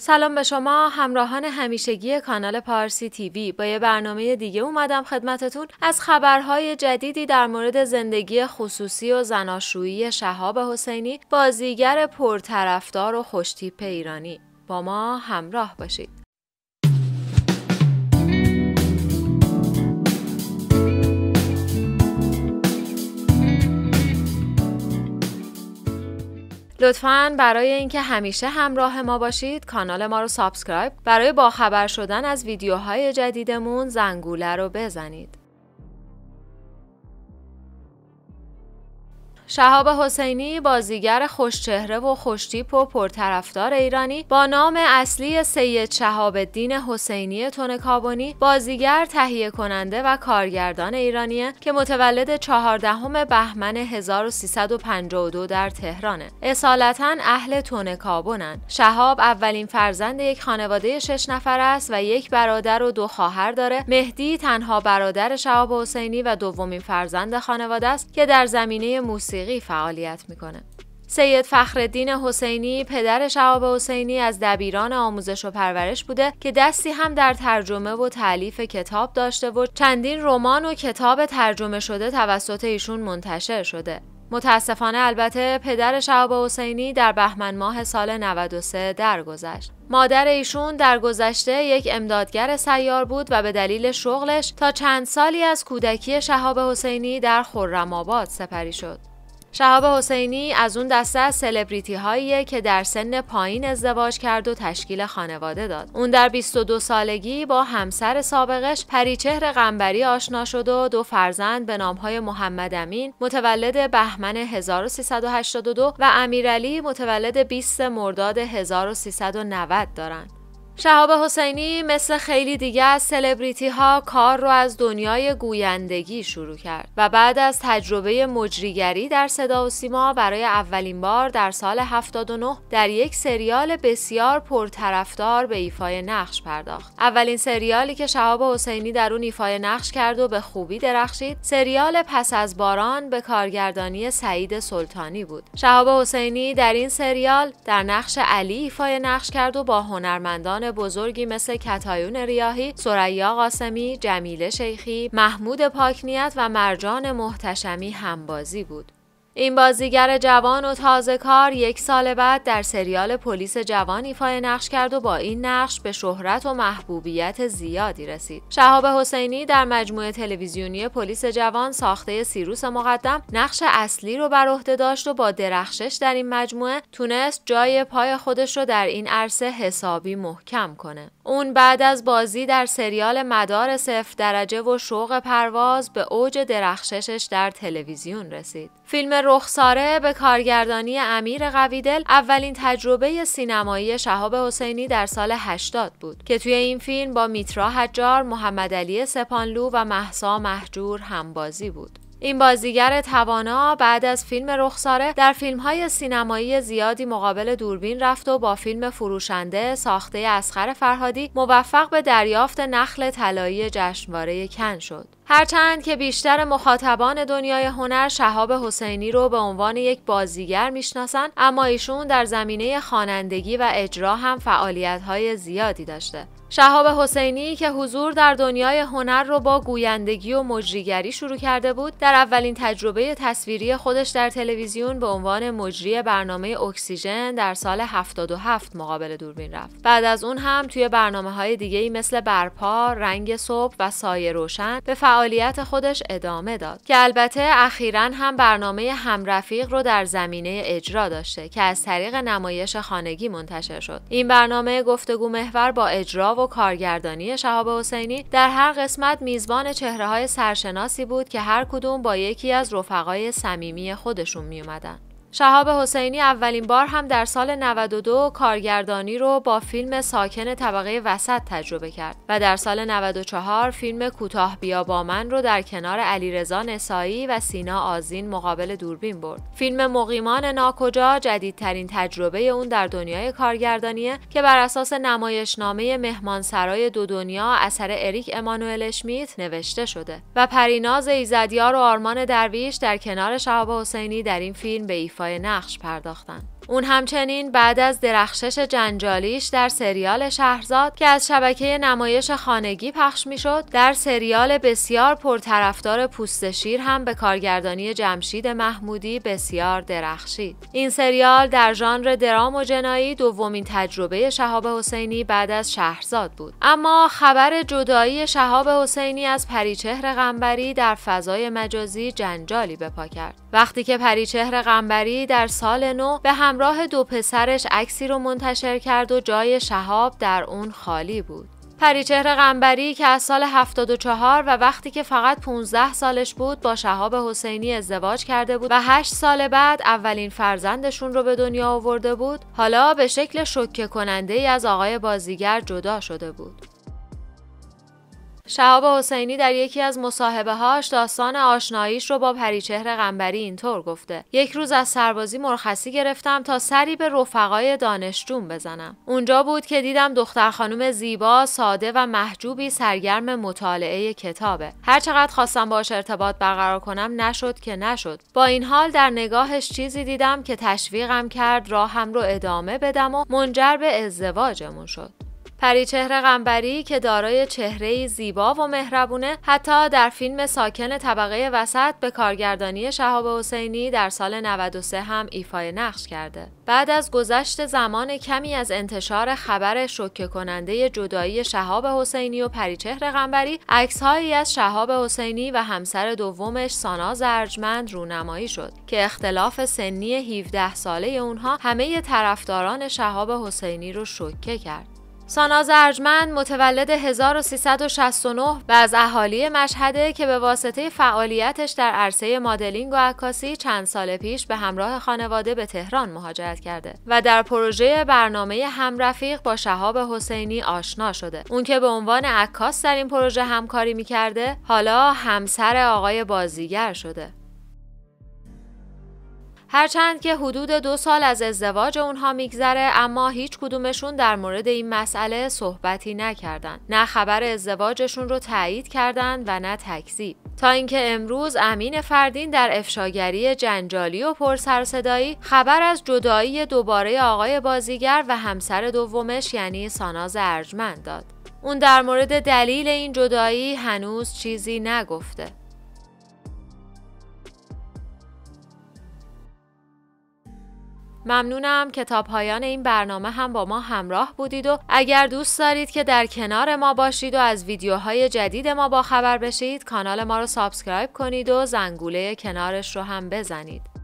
سلام به شما همراهان همیشگی کانال پارسی تیوی با یه برنامه دیگه اومدم خدمتتون از خبرهای جدیدی در مورد زندگی خصوصی و زناشویی شهاب حسینی بازیگر پرطرفدار و خوشتیپ ایرانی با ما همراه باشید لطفا برای اینکه همیشه همراه ما باشید کانال ما رو سابسکرایب برای باخبر شدن از ویدیوهای جدیدمون زنگوله رو بزنید شهاب حسینی بازیگر خوشچهره و خوشتیپ و پرطرفدار ایرانی با نام اصلی سید شهاب الدین حسینی تونکابونی بازیگر تهیه کننده و کارگردان ایرانیه که متولد 14 بهمن 1352 در تهرانه اصالتا اهل تونکابونن شهاب اولین فرزند یک خانواده شش نفر است و یک برادر و دو خواهر داره مهدی تنها برادر شهاب حسینی و دومین فرزند خانواده است که در زمینه موسیقی موسیقی فعالیت میکنه. سید فخردین حسینی پدر شهاب حسینی از دبیران آموزش و پرورش بوده که دستی هم در ترجمه و تعلیف کتاب داشته و چندین رمان و کتاب ترجمه شده توسط ایشون منتشر شده. متاسفانه البته پدر شهاب حسینی در بهمن ماه سال 93 درگذشت. مادر ایشون در گذشته یک امدادگر سیار بود و به دلیل شغلش تا چند سالی از کودکی شهاب حسینی در خرم‌آباد سپری شد. شهاب حسینی از اون دسته از سلبریتی هاییه که در سن پایین ازدواج کرد و تشکیل خانواده داد. اون در 22 سالگی با همسر سابقش پریچهر غنبری آشنا شد و دو فرزند به نامهای محمد امین متولد بهمن 1382 و امیرعلی متولد 20 مرداد 1390 دارند. شهاب حسینی مثل خیلی دیگه از سلبریتی ها کار رو از دنیای گویندگی شروع کرد و بعد از تجربه مجریگری در صدا و سیما برای اولین بار در سال 79 در یک سریال بسیار پرطرفدار به ایفای نقش پرداخت. اولین سریالی که شهاب حسینی در اون ایفای نقش کرد و به خوبی درخشید، سریال پس از باران به کارگردانی سعید سلطانی بود. شهاب حسینی در این سریال در نقش علی ایفای نقش کرد و با هنرمندان بزرگی مثل کتایون ریاهی، سریا قاسمی، جمیله شیخی، محمود پاکنیت و مرجان محتشمی همبازی بود. این بازیگر جوان و تازه کار یک سال بعد در سریال پلیس جوان ایفا نقش کرد و با این نقش به شهرت و محبوبیت زیادی رسید. شهاب حسینی در مجموعه تلویزیونی پلیس جوان ساخته سیروس مقدم نقش اصلی رو بر عهده داشت و با درخشش در این مجموعه تونست جای پای خودش رو در این عرصه حسابی محکم کنه. اون بعد از بازی در سریال مدار صفر درجه و شوق پرواز به اوج درخششش در تلویزیون رسید. فیلم رخساره به کارگردانی امیر قویدل اولین تجربه سینمایی شهاب حسینی در سال 80 بود که توی این فیلم با میترا حجار، محمد علی سپانلو و محسا محجور همبازی بود. این بازیگر توانا بعد از فیلم رخساره در های سینمایی زیادی مقابل دوربین رفت و با فیلم فروشنده ساخته اسخر فرهادی موفق به دریافت نخل طلایی جشنواره کن شد. هرچند که بیشتر مخاطبان دنیای هنر شهاب حسینی رو به عنوان یک بازیگر میشناسند اما ایشون در زمینه خوانندگی و اجرا هم فعالیت‌های زیادی داشته شهاب حسینی که حضور در دنیای هنر رو با گویندگی و مجریگری شروع کرده بود در اولین تجربه تصویری خودش در تلویزیون به عنوان مجری برنامه اکسیژن در سال 77 مقابل دوربین رفت بعد از اون هم توی برنامه های دیگه مثل برپا رنگ صبح و سایه روشن به فعالیت خودش ادامه داد که البته اخیرا هم برنامه همرفیق رو در زمینه اجرا داشته که از طریق نمایش خانگی منتشر شد این برنامه گفتگو محور با اجرا و کارگردانی شهاب حسینی در هر قسمت میزبان چهره های سرشناسی بود که هر کدوم با یکی از رفقای صمیمی خودشون می شهاب حسینی اولین بار هم در سال 92 کارگردانی رو با فیلم ساکن طبقه وسط تجربه کرد و در سال 94 فیلم کوتاه بیا با من رو در کنار علیرضا نسایی و سینا آزین مقابل دوربین برد. فیلم مقیمان ناکجا جدیدترین تجربه اون در دنیای کارگردانیه که بر اساس نمایشنامه سرای دو دنیا اثر اریک امانوئل اشمیت نوشته شده و پریناز ایزدیار و آرمان درویش در کنار شهاب حسینی در این فیلم به نقش پرداختن. اون همچنین بعد از درخشش جنجالیش در سریال شهرزاد که از شبکه نمایش خانگی پخش میشد در سریال بسیار پرطرفدار پوست شیر هم به کارگردانی جمشید محمودی بسیار درخشید این سریال در ژانر درام و جنایی دومین تجربه شهاب حسینی بعد از شهرزاد بود اما خبر جدایی شهاب حسینی از پریچهر غنبری در فضای مجازی جنجالی به پا کرد وقتی که پریچهر غنبری در سال نو به هم همراه دو پسرش عکسی رو منتشر کرد و جای شهاب در اون خالی بود. پریچهر قنبری که از سال 74 و وقتی که فقط 15 سالش بود با شهاب حسینی ازدواج کرده بود و 8 سال بعد اولین فرزندشون رو به دنیا آورده بود حالا به شکل شوکه کننده ای از آقای بازیگر جدا شده بود شهاب حسینی در یکی از مصاحبه هاش داستان آشناییش رو با پریچهر غنبری اینطور گفته یک روز از سربازی مرخصی گرفتم تا سری به رفقای دانشجوم بزنم اونجا بود که دیدم دختر خانم زیبا ساده و محجوبی سرگرم مطالعه کتابه هرچقدر خواستم باش ارتباط برقرار کنم نشد که نشد با این حال در نگاهش چیزی دیدم که تشویقم کرد راهم رو ادامه بدم و منجر به ازدواجمون شد پریچهره غنبری که دارای چهره زیبا و مهربونه حتی در فیلم ساکن طبقه وسط به کارگردانی شهاب حسینی در سال 93 هم ایفای نقش کرده. بعد از گذشت زمان کمی از انتشار خبر شوکه کننده جدایی شهاب حسینی و پریچهر غمبری عکسهایی از شهاب حسینی و همسر دومش سانا زرجمند رونمایی شد که اختلاف سنی 17 ساله اونها همه طرفداران شهاب حسینی رو شوکه کرد. ساناز ارجمند متولد 1369 و از اهالی مشهده که به واسطه فعالیتش در عرصه مدلینگ و عکاسی چند سال پیش به همراه خانواده به تهران مهاجرت کرده و در پروژه برنامه همرفیق با شهاب حسینی آشنا شده اون که به عنوان عکاس در این پروژه همکاری میکرده حالا همسر آقای بازیگر شده هرچند که حدود دو سال از ازدواج اونها میگذره اما هیچ کدومشون در مورد این مسئله صحبتی نکردن نه خبر ازدواجشون رو تایید کردند و نه تکذیب تا اینکه امروز امین فردین در افشاگری جنجالی و پرسرصدایی خبر از جدایی دوباره آقای بازیگر و همسر دومش یعنی ساناز ارجمند داد اون در مورد دلیل این جدایی هنوز چیزی نگفته ممنونم که تا پایان این برنامه هم با ما همراه بودید و اگر دوست دارید که در کنار ما باشید و از ویدیوهای جدید ما با خبر بشید کانال ما رو سابسکرایب کنید و زنگوله کنارش رو هم بزنید